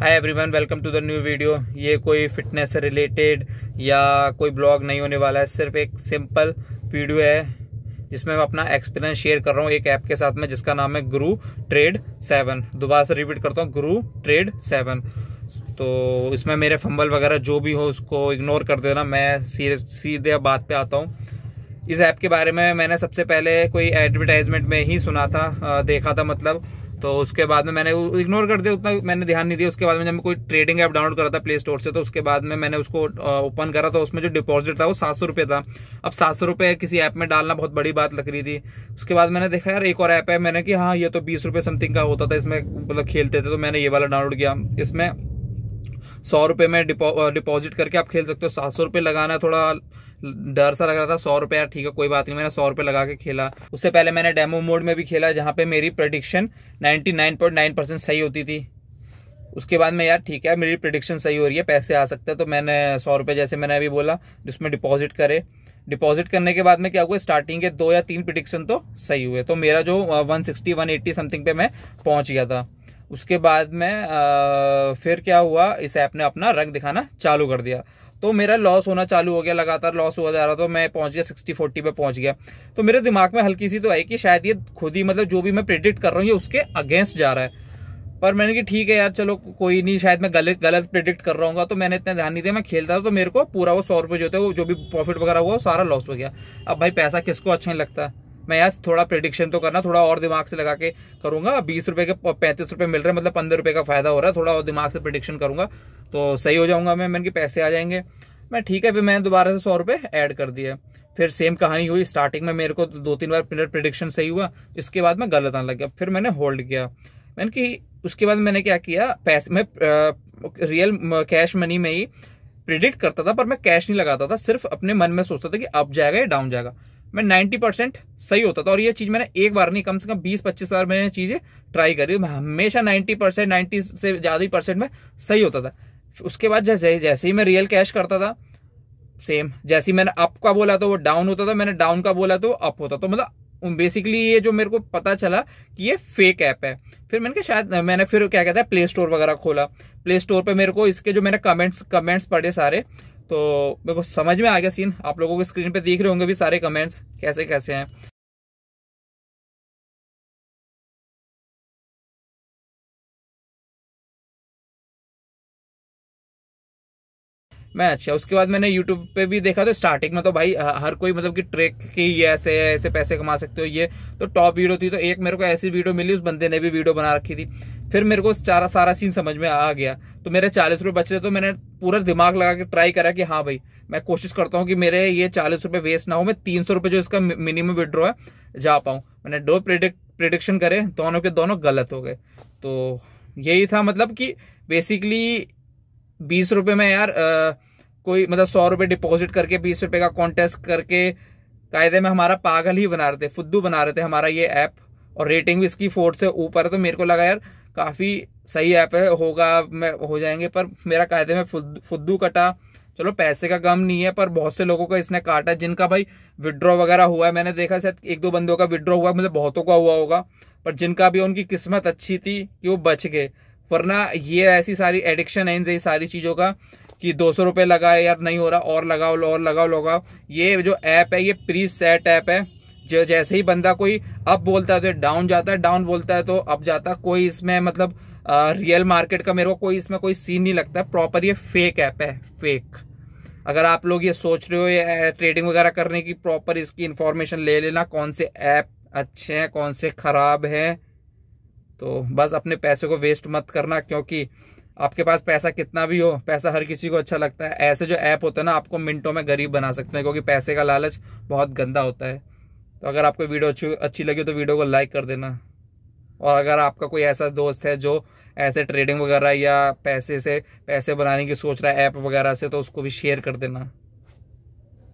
hi everyone welcome to the new video ये कोई fitness से रिलेटेड या कोई ब्लॉग नहीं होने वाला है सिर्फ एक सिंपल वीडियो है जिसमें मैं अपना एक्सपीरियंस शेयर कर रहा हूँ एक ऐप के साथ में जिसका नाम है गुरु ट्रेड सेवन दोबारा से रिपीट करता हूँ गुरु ट्रेड सेवन तो इसमें मेरे फंबल वगैरह जो भी हो उसको इग्नोर कर देना मैं सीधे सीधे बात पर आता हूँ इस ऐप के बारे में मैंने सबसे पहले कोई एडवर्टाइजमेंट में ही सुना था देखा था मतलब तो उसके बाद में मैंने इग्नोर कर दिया उतना मैंने ध्यान नहीं दिया उसके बाद में जब मैं कोई ट्रेडिंग ऐप डाउनलोड करा था प्ले स्टोर से तो उसके बाद में मैंने उसको ओपन करा तो उसमें जो डिपॉजिट था वो सात सौ रुपये था अब सात सौ रुपये किसी ऐप में डालना बहुत बड़ी बात लग रही थी उसके बाद मैंने देखा यार एक और ऐप है मैंने कि हाँ ये तो बीस रुपये समथिंग का होता था इसमें मतलब खेलते थे तो मैंने ये वाला डाउनलोड किया इसमें सौ रुपये में डिपॉजिट करके आप खेल सकते हो सात सौ रुपये लगाना थोड़ा डर सा लग रहा था सौ रुपये यार ठीक है कोई बात नहीं मैंने सौ रुपये लगा के खेला उससे पहले मैंने डेमो मोड में भी खेला जहाँ पे मेरी प्रडिक्शन 99.9 परसेंट सही होती थी उसके बाद में यार ठीक है मेरी प्रडिक्शन सही हो रही है पैसे आ सकते हैं तो मैंने सौ रुपये जैसे मैंने अभी बोला जिसमें डिपॉजिट करे डिपॉजिट करने के बाद में क्या हुआ स्टार्टिंग के दो या तीन प्रडिक्शन तो सही हुए तो मेरा जो वन सिक्सटी समथिंग पे मैं पहुंच गया था उसके बाद में आ, फिर क्या हुआ इस ऐप ने अपना रंग दिखाना चालू कर दिया तो मेरा लॉस होना चालू हो गया लगातार लॉस हुआ जा रहा था तो मैं पहुंच गया सिक्सटी फोर्टी पे पहुंच गया तो मेरे दिमाग में हल्की सी तो आई कि शायद ये खुद ही मतलब जो भी मैं प्रिडिक्ट कर रहा हूँ ये उसके अगेंस्ट जा रहा है पर मैंने कि ठीक है यार चलो कोई नहीं शायद मैं गलत गलत प्रिडिक्ट कर रहा हूँ तो मैंने इतना ध्यान नहीं दिया मैं खेलता था तो मेरे को पूरा वो सौ रुपये जो थे वो जो भी प्रॉफिट वगैरह हुआ वो सारा लॉस हो गया अब भाई पैसा किसको अच्छा नहीं लगता मैं यार थोड़ा प्रिडिक्शन तो करना थोड़ा और दिमाग से लगा के करूंगा बीस रुपए के पैंतीस रुपए मिल रहे हैं मतलब पंद्रह रुपए का फायदा हो रहा है थोड़ा और दिमाग से प्रिडिक्शन करूंगा तो सही हो जाऊंगा मैं मैंने पैसे आ जाएंगे मैं ठीक है फिर मैंने दोबारा से सौ रुपए ऐड कर दिया फिर सेम कहानी हुई स्टार्टिंग में मेरे को दो तीन बार मिनट प्रिडिक्शन सही हुआ इसके बाद मैं गलत आने लग गया फिर मैंने होल्ड किया मैंने कि उसके बाद मैंने क्या किया पैसे में रियल कैश मनी में ही प्रिडिक्ट करता था पर मैं कैश नहीं लगाता था सिर्फ अपने मन में सोचता था कि अप जाएगा या डाउन जाएगा मैं 90 परसेंट सही होता था और ये चीज मैंने एक बार नहीं कम से कम 20-25 बार मैंने चीजें ट्राई करी मैं हमेशा 90 परसेंट नाइन्टी से ज्यादा ही परसेंट में सही होता था उसके बाद जैसे जैसे ही मैं रियल कैश करता था सेम जैसे ही मैंने अप का बोला तो वो डाउन होता था मैंने डाउन का बोला तो वो अप होता तो मतलब बेसिकली ये जो मेरे को पता चला कि ये फेक ऐप है फिर मैंने कहा शायद मैंने फिर क्या कहता है प्ले स्टोर वगैरह खोला प्ले स्टोर पे मेरे को इसके जो मैंने कमेंट्स कमेंट्स पढ़े सारे तो मेरे को समझ में आ गया सीन आप लोगों को स्क्रीन पे देख रहे होंगे भी सारे कमेंट्स कैसे कैसे हैं मैं अच्छा उसके बाद मैंने यूट्यूब पे भी देखा तो स्टार्टिंग में तो भाई हर कोई मतलब कि ट्रेक की ये ऐसे ऐसे पैसे कमा सकते हो ये तो टॉप वीडियो थी तो एक मेरे को ऐसी वीडियो मिली उस बंदे ने भी वीडियो बना रखी थी फिर मेरे को सारा सारा सीन समझ में आ गया तो मेरे चालीस रुपये बच रहे तो मैंने पूरा दिमाग लगा के ट्राई करा कि हाँ भाई मैं कोशिश करता हूँ कि मेरे ये चालीस रुपये वेस्ट ना हो मैं तीन सौ रुपये जो इसका मिनिमम विड्रॉ है जा पाऊँ मैंने दो प्रिडिक्ट प्रिडिक्शन करे दोनों के दोनों गलत हो गए तो यही था मतलब कि बेसिकली बीस रुपए में यार आ, कोई मतलब सौ रुपए डिपॉजिट करके बीस रुपए का कॉन्टेस्ट करके कायदे में हमारा पागल ही बना रहे थे फुद्दू बना रहे थे हमारा ये ऐप और रेटिंग भी इसकी फोर से ऊपर है तो मेरे को लगा यार काफ़ी सही ऐप है होगा मैं हो जाएंगे पर मेरा कायदे में फुद्दू कटा चलो पैसे का गम नहीं है पर बहुत से लोगों का इसने काटा जिनका भाई विड्रॉ वगैरह हुआ है मैंने देखा शायद एक दो बंदों का विड्रॉ हुआ मतलब बहुतों का हुआ होगा पर जिनका भी उनकी किस्मत अच्छी थी कि वो बच गए वरना ये ऐसी सारी एडिक्शन है इन सारी चीज़ों का कि दो सौ रुपये लगाए यार नहीं हो रहा और लगाओ और लगाओ लगाओ ये जो ऐप है ये प्री सेट ऐप है जो जैसे ही बंदा कोई अप बोलता है तो डाउन जाता है डाउन बोलता है तो अप जाता है कोई इसमें मतलब आ, रियल मार्केट का मेरे को कोई इसमें कोई सीन नहीं लगता प्रॉपर ये फेक ऐप है फेक अगर आप लोग ये सोच रहे हो ये ट्रेडिंग वगैरह करने की प्रॉपर इसकी इन्फॉर्मेशन ले लेना कौन से ऐप अच्छे हैं कौन से खराब हैं तो बस अपने पैसे को वेस्ट मत करना क्योंकि आपके पास पैसा कितना भी हो पैसा हर किसी को अच्छा लगता है ऐसे जो ऐप होते हैं ना आपको मिनटों में गरीब बना सकते हैं क्योंकि पैसे का लालच बहुत गंदा होता है तो अगर आपको वीडियो अच्छी लगी तो वीडियो को लाइक कर देना और अगर आपका कोई ऐसा दोस्त है जो ऐसे ट्रेडिंग वगैरह या पैसे से पैसे बनाने की सोच रहा है ऐप वगैरह से तो उसको भी शेयर कर देना